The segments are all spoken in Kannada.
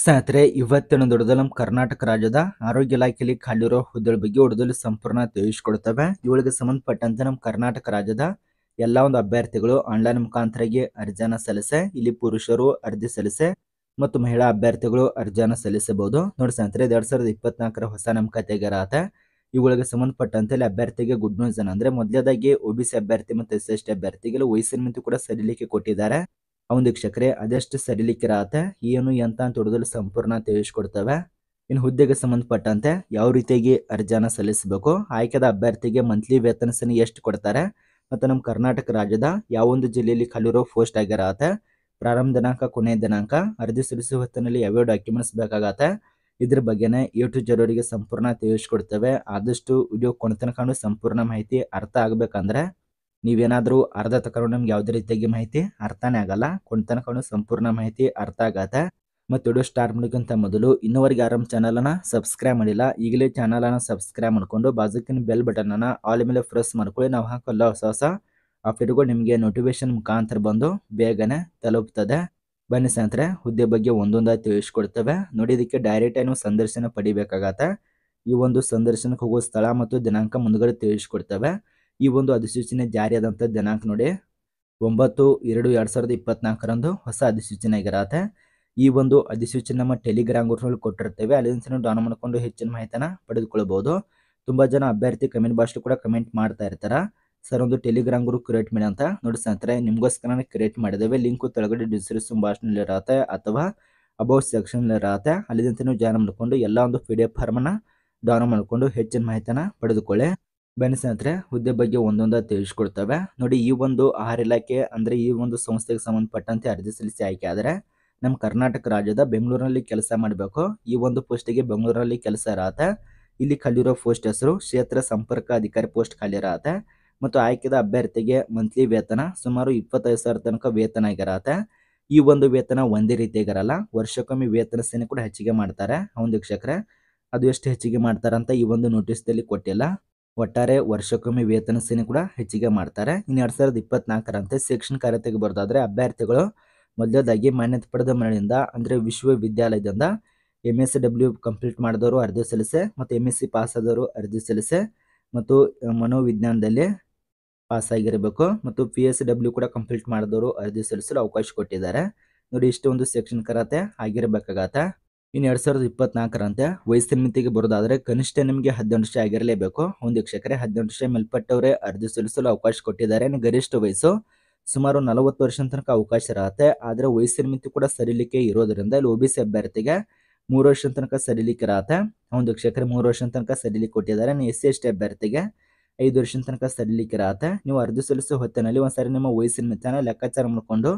ಸ್ನೇಹಿತರೆ ಇವತ್ತಿನ ದೊಡ್ಡದಲ್ಲಿ ನಮ್ಮ ಕರ್ನಾಟಕ ರಾಜ್ಯದ ಆರೋಗ್ಯ ಇಲಾಖೆಯಲ್ಲಿ ಖಾಲಿರೋ ಹುದ್ದೆಗಳ ಬಗ್ಗೆ ಹುಡುಗಲು ಸಂಪೂರ್ಣ ತಿಳಿಸ್ಕೊಡ್ತವೆ ಇವಳಿಗೆ ಸಂಬಂಧಪಟ್ಟಂತೆ ನಮ್ಮ ಕರ್ನಾಟಕ ರಾಜ್ಯದ ಎಲ್ಲ ಒಂದು ಅಭ್ಯರ್ಥಿಗಳು ಆನ್ಲೈನ್ ಮುಖಾಂತರಗೆ ಅರ್ಜಿಯನ್ನು ಸಲ್ಲಿಸೆ ಇಲ್ಲಿ ಪುರುಷರು ಅರ್ಜಿ ಸಲ್ಲಿಸೆ ಮತ್ತು ಮಹಿಳಾ ಅಭ್ಯರ್ಥಿಗಳು ಅರ್ಜಿಯನ್ನು ಸಲ್ಲಿಸಬಹುದು ನೋಡಿ ಸ್ನೇಹಿತರೆ ಎರಡ್ ಸಾವಿರದ ಇಪ್ಪತ್ನಾಲ್ಕರ ಹೊಸ ನೇಮಕಾತಿಗೆ ಆತ ಇವುಗಳಿಗೆ ಸಂಬಂಧಪಟ್ಟಂತೆ ಇಲ್ಲಿ ಅಭ್ಯರ್ಥಿಗೆ ಗುಡ್ ನ್ಯೂಸ್ ಏನಂದ್ರೆ ಮೊದಲೇದಾಗಿ ಒಬಿಸಿ ಅಭ್ಯರ್ಥಿ ಮತ್ತು ಎಸ್ ಎಸ್ ಟಿ ಅಭ್ಯರ್ಥಿಗಳು e ವಯಸ್ಸಿನ ಮಿತಿ ಕೂಡ ಸರಿಲಿಕ್ಕೆ ಕೊಟ್ಟಿದ್ದಾರೆ ಒಂದು ವೀಕ್ಷಕರೇ ಅದೆಷ್ಟು ಸಡಿಲಿಕರಾತ ಏನು ಎಂತ ಅಂತ ಸಂಪೂರ್ಣ ತಿಳಿಸ್ಕೊಡ್ತವೆ ಇನ್ನು ಹುದ್ದೆಗೆ ಸಂಬಂಧಪಟ್ಟಂತೆ ಯಾವ ರೀತಿಯಾಗಿ ಅರ್ಜಿಯನ್ನು ಸಲ್ಲಿಸಬೇಕು ಆಯ್ಕೆದ ಅಭ್ಯರ್ಥಿಗೆ ಮಂತ್ಲಿ ವೇತನ ಸನಿ ಎಷ್ಟು ಕೊಡ್ತಾರೆ ಮತ್ತು ನಮ್ಮ ಕರ್ನಾಟಕ ರಾಜ್ಯದ ಯಾವೊಂದು ಜಿಲ್ಲೆಯಲ್ಲಿ ಕಲಿರೋ ಪೋಸ್ಟ್ ಆಗಿರತ್ತೆ ಪ್ರಾರಂಭ ದಿನಾಂಕ ಕೊನೆಯ ದಿನಾಂಕ ಅರ್ಜಿ ಸಲ್ಲಿಸುವ ಹೊತ್ತಿನಲ್ಲಿ ಯಾವ್ಯಾವ ಡಾಕ್ಯುಮೆಂಟ್ಸ್ ಬೇಕಾಗತ್ತೆ ಇದ್ರ ಬಗ್ಗೆನೇ ಯೂಟ್ಯೂಬ್ ಜನರಿಗೆ ಸಂಪೂರ್ಣ ತಿಳಿಸ್ಕೊಡ್ತೇವೆ ಆದಷ್ಟು ವಿಡಿಯೋ ಕೊಂಡ್ತನಕೊಂಡು ಸಂಪೂರ್ಣ ಮಾಹಿತಿ ಅರ್ಥ ಆಗ್ಬೇಕಂದ್ರೆ ನೀವೇನಾದರೂ ಅರ್ಧ ತಕೊಂಡು ನಮ್ಗೆ ಯಾವುದೇ ರೀತಿಯಾಗಿ ಮಾಹಿತಿ ಅರ್ಥನೇ ಆಗಲ್ಲ ಕೊಂಡು ಸಂಪೂರ್ಣ ಮಾಹಿತಿ ಅರ್ಥ ಆಗತ್ತೆ ಮತ್ತು ಇಡೋ ಸ್ಟಾರ್ಟ್ ಮಾಡೋಕ್ಕಿಂತ ಮೊದಲು ಇನ್ನೂವರೆಗೆ ಚಾನಲ್ ಚಾನಲನ್ನು ಸಬ್ಸ್ಕ್ರೈಬ್ ಮಾಡಿಲ್ಲ ಈಗಲೇ ಚಾನಲನ್ನು ಸಬ್ಸ್ಕ್ರೈಬ್ ಮಾಡ್ಕೊಂಡು ಬಾಜುಕಿನ ಬೆಲ್ ಬಟನನ್ನು ಆಲ್ ಮೇಲೆ ಪ್ರೆಸ್ ಮಾಡ್ಕೊಳ್ಳಿ ನಾವು ಹಾಕೋಲ್ಲ ಹೊಸ ಹೊಸ ಅಪ್ಡೇಟ್ಗಳು ನಿಮಗೆ ನೋಟಿಫಿಕೇಶನ್ ಮುಖಾಂತರ ಬಂದು ಬೇಗನೆ ತಲುಪ್ತದೆ ಬನ್ನಿ ಸ್ನೇಹಿತರೆ ಹುದ್ದೆ ಬಗ್ಗೆ ಒಂದೊಂದಾಗಿ ತಿಳಿಸ್ಕೊಡ್ತೇವೆ ನೋಡಿ ಇದಕ್ಕೆ ಡೈರೆಕ್ಟ್ ಏನು ಸಂದರ್ಶನ ಪಡಿಬೇಕಾಗತ್ತೆ ಈ ಒಂದು ಸಂದರ್ಶನಕ್ಕೆ ಹೋಗುವ ಸ್ಥಳ ಮತ್ತು ದಿನಾಂಕ ಮುಂದ್ಗಡೆ ತಿಳಿಸ್ಕೊಡ್ತವೆ ಈ ಒಂದು ಅಧಿಸೂಚನೆ ಜಾರಿಯಾದಂಥ ದಿನಾಂಕ ನೋಡಿ ಒಂಬತ್ತು ಎರಡು ಎರಡು ಸಾವಿರದ ಇಪ್ಪತ್ನಾಲ್ಕರಂದು ಹೊಸ ಅಧಿಸೂಚನೆ ಆಗಿರತ್ತೆ ಈ ಒಂದು ಅಧಿಸೂಚನೆ ನಮ್ಮ ಟೆಲಿಗ್ರಾಮ್ ಗ್ರೂಪ್ನಲ್ಲಿ ಕೊಟ್ಟಿರ್ತೇವೆ ಅಲ್ಲಿಂದ ನೀವು ಡೌನ್ ಮಾಡಿಕೊಂಡು ಹೆಚ್ಚಿನ ಮಾಹಿತಿನ ಪಡೆದುಕೊಳ್ಳಬಹುದು ತುಂಬ ಜನ ಅಭ್ಯರ್ಥಿ ಕಮೆಂಟ್ ಬಾಕ್ಸ್ ಕೂಡ ಕಮೆಂಟ್ ಮಾಡ್ತಾ ಇರ್ತಾರ ಸರ್ ಒಂದು ಟೆಲಿಗ್ರಾಮ್ ಗ್ರೂಪ್ ಕ್ರಿಯೇಟ್ ಮಾಡಿ ಅಂತ ನೋಡಿ ಸ್ನೇಹಿತರೆ ನಿಮಗೋಸ್ಕರ ಕ್ರಿಯೇಟ್ ಮಾಡಿದ್ದೇವೆ ಲಿಂಕ್ ತೊಳಗಡೆ ಡಿಸ್ಕ್ರಿಪ್ಷನ್ ಬಾಕ್ಸ್ನಲ್ಲಿ ಇರತ್ತೆ ಅಥವಾ ಅಬೌ ಸೆಕ್ಷನ್ ಇರತ್ತೆ ಅಲ್ಲಿಂದ ನೀವು ಜಾಯ್ನ್ ಮಾಡಿಕೊಂಡು ಎಲ್ಲ ಒಂದು ಪಿ ಡಿ ಎಫ್ ಫಾರ್ಮನ್ನು ಡೌನ್ ಮಾಡಿಕೊಂಡು ಹೆಚ್ಚಿನ ಮಾಹಿತಿನ ಪಡೆದುಕೊಳ್ಳಿ ಬನ್ನಿ ಸ್ನೇಹಿತರೆ ಹುದ್ದೆ ಬಗ್ಗೆ ಒಂದೊಂದಾಗಿ ತಿಳಿಸ್ಕೊಡ್ತವೆ ನೋಡಿ ಈ ಒಂದು ಆಹಾರ ಇಲಾಖೆ ಅಂದರೆ ಈ ಒಂದು ಸಂಸ್ಥೆಗೆ ಸಂಬಂಧಪಟ್ಟಂತೆ ಅರ್ಜಿ ಸಲ್ಲಿಸಿ ಆಯ್ಕೆ ಆದರೆ ನಮ್ಮ ಕರ್ನಾಟಕ ರಾಜ್ಯದ ಬೆಂಗಳೂರಿನಲ್ಲಿ ಕೆಲಸ ಮಾಡಬೇಕು ಈ ಒಂದು ಪೋಸ್ಟಿಗೆ ಬೆಂಗಳೂರಲ್ಲಿ ಕೆಲಸ ಇರತ್ತೆ ಇಲ್ಲಿ ಖಾಲಿರೋ ಪೋಸ್ಟ್ ಹೆಸರು ಕ್ಷೇತ್ರ ಸಂಪರ್ಕ ಅಧಿಕಾರಿ ಪೋಸ್ಟ್ ಖಾಲಿ ಇರತ್ತೆ ಮತ್ತು ಆಯ್ಕೆದ ಅಭ್ಯರ್ಥಿಗೆ ಮಂತ್ಲಿ ವೇತನ ಸುಮಾರು ಇಪ್ಪತ್ತೈದು ಸಾವಿರ ತನಕ ವೇತನ ಆಗಿರತ್ತೆ ಈ ಒಂದು ವೇತನ ಒಂದೇ ರೀತಿಯಾಗಿರಲ್ಲ ವರ್ಷಕ್ಕೊಮ್ಮೆ ವೇತನ ಸೇನೆ ಕೂಡ ಹೆಚ್ಚಿಗೆ ಮಾಡ್ತಾರೆ ಒಂದು ವೀಕ್ಷಕರೇ ಅದು ಎಷ್ಟು ಹೆಚ್ಚಿಗೆ ಮಾಡ್ತಾರಂತ ಈ ಒಂದು ನೋಟಿಸ್ದಲ್ಲಿ ಕೊಟ್ಟಿಲ್ಲ ಒಟ್ಟಾರೆ ವರ್ಷಕ್ಕೊಮ್ಮೆ ವೇತನ ಸೇನೆ ಕೂಡ ಹೆಚ್ಚಿಗೆ ಮಾಡ್ತಾರೆ ಇನ್ನು ಎರಡ್ ಸಾವಿರದ ಇಪ್ಪತ್ನಾಲ್ಕರಂತೆ ಶೈಕ್ಷಣಿಕ ಕಾರ್ಯತೆಗೆ ಬರೋದಾದ್ರೆ ಅಭ್ಯರ್ಥಿಗಳು ಮೊದಲದಾಗಿ ಮಾನ್ಯತೆ ಪಡೆದ ಮನೆಯಿಂದ ಅಂದರೆ ವಿಶ್ವವಿದ್ಯಾಲಯದಿಂದ ಎಮ್ ಎಸ್ ಡಬ್ಲ್ಯೂ ಕಂಪ್ಲೀಟ್ ಮಾಡಿದವರು ಅರ್ಜಿ ಸಲ್ಲಿಸೆ ಮತ್ತು ಎಮ್ ಎಸ್ ಸಿ ಪಾಸ್ ಆದವರು ಅರ್ಜಿ ಸಲ್ಲಿಸೆ ಮತ್ತು ಮನೋವಿಜ್ಞಾನದಲ್ಲಿ ಪಾಸ್ ಆಗಿರಬೇಕು ಮತ್ತು ಪಿ ಎಸ್ ಡಬ್ಲ್ಯೂ ಕೂಡ ಕಂಪ್ಲೀಟ್ ಮಾಡಿದವರು ಅರ್ಜಿ ಸಲ್ಲಿಸಲು ಅವಕಾಶ ಕೊಟ್ಟಿದ್ದಾರೆ ನೋಡಿ ಇಷ್ಟೊಂದು ಸೆಕ್ಷನ್ ಕರತೆ ಆಗಿರಬೇಕಾಗತ್ತೆ ಇನ್ನು ಎರಡು ಸಾವಿರದ ಇಪ್ಪತ್ನಾಲ್ಕರಂತೆ ವಯಸ್ಸಿನ ಮಿತಿಗೆ ಬರೋದಾದರೆ ಕನಿಷ್ಠ ನಿಮಗೆ ಹದಿನೆಂಟು ವರ್ಷ ಆಗಿರಲೇಬೇಕು ಒಂದು ವೀಕ್ಷಕರೇ ಹದಿನೆಂಟು ವರ್ಷ ಮೇಲ್ಪಟ್ಟವರೇ ಅರ್ಜಿ ಸಲ್ಲಿಸಲು ಅವಕಾಶ ಕೊಟ್ಟಿದ್ದಾರೆ ಗರಿಷ್ಠ ವಯಸ್ಸು ಸುಮಾರು ನಲವತ್ತು ವರ್ಷ ತನಕ ಅವಕಾಶ ಇರತ್ತೆ ಆದರೆ ವಯಸ್ಸಿನ ಮಿತಿ ಕೂಡ ಸರಿಲಿಕ್ಕೆ ಇರೋದರಿಂದ ಇಲ್ಲಿ ಒ ಬಿ ಸಿ ಅಭ್ಯರ್ಥಿಗೆ ಮೂರು ವರ್ಷ ತನಕ ಸರಿಲಿಕ್ಕೆ ಇರತ್ತೆ ಒಂದು ವೀಕ್ಷಕರೇ ಮೂರು ವರ್ಷ ತನಕ ಸರಿಲಿಕ್ಕೆ ಕೊಟ್ಟಿದ್ದಾರೆ ಎಸ್ ಸಿ ಎಸ್ ಟಿ ಅಭ್ಯರ್ಥಿಗೆ ಐದು ವರ್ಷದ ತನಕ ಸಡಿಲಿಕ್ಕೆ ಇರತ್ತೆ ನೀವು ಅರ್ಜಿ ಸಲ್ಲಿಸೋ ಹೊತ್ತಿನಲ್ಲಿ ಒಂದ್ಸರಿ ನಿಮ್ಮ ವಯಸ್ಸಿನ ಮಿತಿಯನ್ನು ಲೆಕ್ಕಾಚಾರ ಮಾಡಿಕೊಂಡು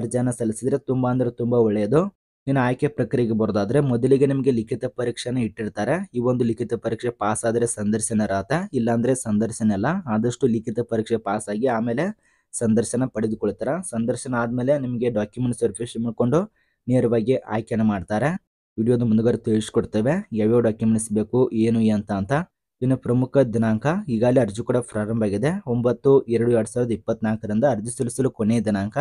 ಅರ್ಜಿಯನ್ನು ಸಲ್ಲಿಸಿದರೆ ತುಂಬ ಅಂದರೆ ತುಂಬ ಒಳ್ಳೆಯದು ಇನ್ನು ಆಯ್ಕೆ ಪ್ರಕ್ರಿಯೆಗೆ ಬರೋದಾದ್ರೆ ಮೊದಲಿಗೆ ನಿಮಗೆ ಲಿಖಿತ ಪರೀಕ್ಷೆನ ಇಟ್ಟಿರ್ತಾರೆ ಈ ಒಂದು ಲಿಖಿತ ಪರೀಕ್ಷೆ ಪಾಸ್ ಆದರೆ ಸಂದರ್ಶನರಾತ ಇಲ್ಲಾಂದ್ರೆ ಸಂದರ್ಶನ ಅಲ್ಲ ಆದಷ್ಟು ಲಿಖಿತ ಪರೀಕ್ಷೆ ಪಾಸ್ ಆಗಿ ಆಮೇಲೆ ಸಂದರ್ಶನ ಪಡೆದುಕೊಳ್ತಾರೆ ಸಂದರ್ಶನ ಆದಮೇಲೆ ನಿಮಗೆ ಡಾಕ್ಯುಮೆಂಟ್ ವೆರಿಫಿಕೇಶನ್ ಮಾಡಿಕೊಂಡು ನೇರವಾಗಿ ಆಯ್ಕೆನ ಮಾಡ್ತಾರೆ ವಿಡಿಯೋದ ಮುಂದುಗಡೆ ತಿಳಿಸ್ಕೊಡ್ತೇವೆ ಯಾವ್ಯಾವ ಡಾಕ್ಯುಮೆಂಟ್ಸ್ ಬೇಕು ಏನು ಅಂತ ಅಂತ ಇನ್ನು ಪ್ರಮುಖ ದಿನಾಂಕ ಈಗಾಗಲೇ ಅರ್ಜಿ ಕೂಡ ಪ್ರಾರಂಭ ಆಗಿದೆ ಒಂಬತ್ತು ಎರಡು ಎರಡು ಸಾವಿರದ ಇಪ್ಪತ್ನಾಲ್ಕರಿಂದ ಅರ್ಜಿ ಸಲ್ಲಿಸಲು ಕೊನೆಯ ದಿನಾಂಕ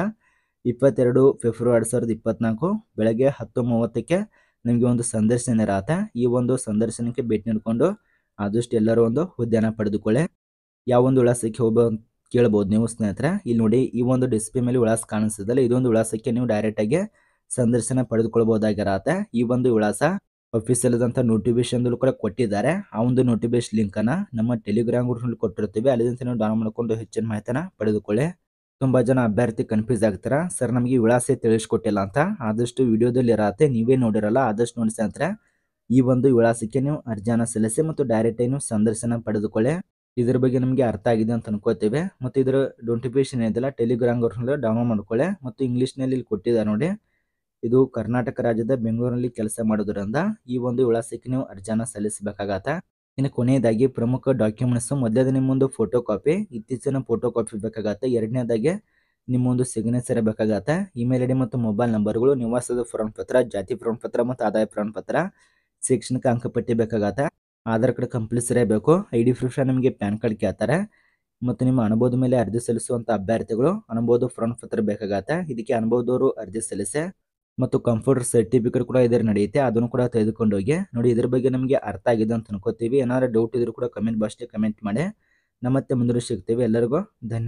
ಇಪ್ಪತ್ತೆರಡು ಫೆಬ್ರವರಿ ಎರಡು ಸಾವಿರದ ಇಪ್ಪತ್ನಾಲ್ಕು ಬೆಳಗ್ಗೆ ಹತ್ತು ಮೂವತ್ತಕ್ಕೆ ನಿಮಗೆ ಒಂದು ಸಂದರ್ಶನ ಇರತ್ತೆ ಈ ಒಂದು ಸಂದರ್ಶನಕ್ಕೆ ಭೇಟಿ ನೀಡಿಕೊಂಡು ಆದಷ್ಟು ಎಲ್ಲರೂ ಒಂದು ಉದ್ಯಾನ ಪಡೆದುಕೊಳ್ಳಿ ಒಂದು ವಿಳಾಸಕ್ಕೆ ಹೋಗೋ ಕೇಳ್ಬೋದು ನೀವು ಸ್ನೇಹಿತರೆ ಇಲ್ಲಿ ನೋಡಿ ಈ ಒಂದು ಡಿಸ್ಪ್ಲೇ ಮೇಲೆ ವಿಳಾಸ ಕಾಣಿಸ್ತದಲ್ಲ ಇದೊಂದು ವಿಳಾಸಕ್ಕೆ ನೀವು ಡೈರೆಕ್ಟಾಗಿ ಸಂದರ್ಶನ ಪಡೆದುಕೊಳ್ಬೋದಾಗಿರತ್ತೆ ಈ ಒಂದು ವಿಳಾಸ ಇದ್ದಂಥ ನೋಟಿಫಿಕೇಶನ್ ಕೂಡ ಕೊಟ್ಟಿದ್ದಾರೆ ಆ ಒಂದು ನೋಟಿಫಿಕೇಶನ್ ಲಿಂಕನ್ನು ನಮ್ಮ ಟೆಲಿಗ್ರಾಮ್ ಗ್ರೂಪ್ನಲ್ಲಿ ಕೊಟ್ಟಿರ್ತೀವಿ ಅಲ್ಲಿಂದ ನೀವು ಡೌನ್ ಮಾಡಿಕೊಂಡು ಹೆಚ್ಚಿನ ಮಾಹಿತಿನ ಪಡೆದುಕೊಳ್ಳಿ ತುಂಬ ಜನ ಅಭ್ಯರ್ಥಿ ಕನ್ಫ್ಯೂಸ್ ಆಗ್ತಾರ ಸರ್ ನಮಗೆ ವಿಳಾಸ ತಿಳಿಸ್ಕೊಟ್ಟಿಲ್ಲ ಅಂತ ಆದಷ್ಟು ವಿಡಿಯೋದಲ್ಲಿ ಇರತ್ತೆ ನೀವೇ ನೋಡಿರಲ್ಲ ಆದಷ್ಟು ನೋಡಿಸಿ ಅಂತಾರೆ ಈ ಒಂದು ವಿಳಾಸಕ್ಕೆ ನೀವು ಅರ್ಜಿಯನ್ನು ಸಲ್ಲಿಸಿ ಮತ್ತು ಡೈರೆಕ್ಟ್ ನೀವು ಸಂದರ್ಶನ ಪಡೆದುಕೊಳ್ಳಿ ಇದ್ರ ಬಗ್ಗೆ ನಮಗೆ ಅರ್ಥ ಆಗಿದೆ ಅಂತ ಅನ್ಕೋತೀವಿ ಮತ್ತು ಇದರ ನೋಟಿಫಿಕೇಶನ್ ಇದೆಲ್ಲ ಟೆಲಿಗ್ರಾಮ್ ಡೌನ್ಲೋಡ್ ಮಾಡ್ಕೊಳ್ಳಿ ಮತ್ತು ಇಂಗ್ಲೀಷ್ನಲ್ಲಿ ಇಲ್ಲಿ ಕೊಟ್ಟಿದ್ದಾರೆ ನೋಡಿ ಇದು ಕರ್ನಾಟಕ ರಾಜ್ಯದ ಬೆಂಗಳೂರಿನಲ್ಲಿ ಕೆಲಸ ಮಾಡೋದ್ರಿಂದ ಈ ಒಂದು ವಿಳಾಸಕ್ಕೆ ನೀವು ಅರ್ಜಿಯನ್ನು ಸಲ್ಲಿಸಬೇಕಾಗತ್ತೆ ಇನ್ನು ಕೊನೆಯದಾಗಿ ಪ್ರಮುಖ ಡಾಕ್ಯುಮೆಂಟ್ಸ್ ಮೊದಲೇದು ನಿಮ್ಮೊಂದು ಫೋಟೋ ಕಾಪಿ ಇತ್ತೀಚಿನ ಫೋಟೋ ಕಾಪಿ ಬೇಕಾಗತ್ತೆ ಎರಡನೇದಾಗಿ ನಿಮ್ಮೊಂದು ಸಿಗ್ನೇಚರ್ ಬೇಕಾಗತ್ತೆ ಇಮೇಲ್ ಐ ಡಿ ಮತ್ತು ಮೊಬೈಲ್ ನಂಬರ್ಗಳು ನಿವಾಸದ ಪ್ರಮಾಣ ಪತ್ರ ಜಾತಿ ಪ್ರಮಾಣ ಪತ್ರ ಮತ್ತು ಆದಾಯ ಪ್ರಮಾಣ ಪತ್ರ ಶೈಕ್ಷಣಿಕ ಅಂಕಪಟ್ಟಿ ಬೇಕಾಗತ್ತೆ ಆಧಾರ್ ಕಾರ್ಡ್ ಕಂಪಲ್ಸರಿ ಬೇಕು ಐ ಡಿ ಪ್ರೂಫ್ ನಿಮಗೆ ಪ್ಯಾನ್ ಕಾರ್ಡ್ ಕೇಳ್ತಾರೆ ಮತ್ತು ನಿಮ್ಮ ಅನುಭವದ ಮೇಲೆ ಅರ್ಜಿ ಸಲ್ಲಿಸುವಂಥ ಅಭ್ಯರ್ಥಿಗಳು ಅನುಭವದ ಪ್ರಮಾಣ ಪತ್ರ ಬೇಕಾಗತ್ತೆ ಇದಕ್ಕೆ ಅನುಭವದವರು ಅರ್ಜಿ ಸಲ್ಲಿಸಿ ಮತ್ತು ಕಂಪ್ಯೂಟರ್ ಸರ್ಟಿಫಿಕೇಟ್ ಕೂಡ ಇದರ ನಡೆಯುತ್ತೆ ಅದನ್ನು ಕೂಡ ತೆಗೆದುಕೊಂಡು ಹೋಗಿ ನೋಡಿ ಇದ್ರ ಬಗ್ಗೆ ನಮಗೆ ಅರ್ಥ ಆಗಿದೆ ಅಂತ ಅನ್ಕೋತೀವಿ ಏನಾದ್ರೂ ಡೌಟ್ ಇದ್ರೂ ಕೂಡ ಕಮೆಂಟ್ ಬಾಕ್ಸ್ಗೆ ಕಮೆಂಟ್ ಮಾಡಿ ನಮ್ಮ ಮತ್ತೆ ಮುಂದುವರಿಸಿರ್ತೀವಿ ಸಿಗ್ತೀವಿ ಎಲ್ಲರಿಗೂ ಧನ್ಯವಾದ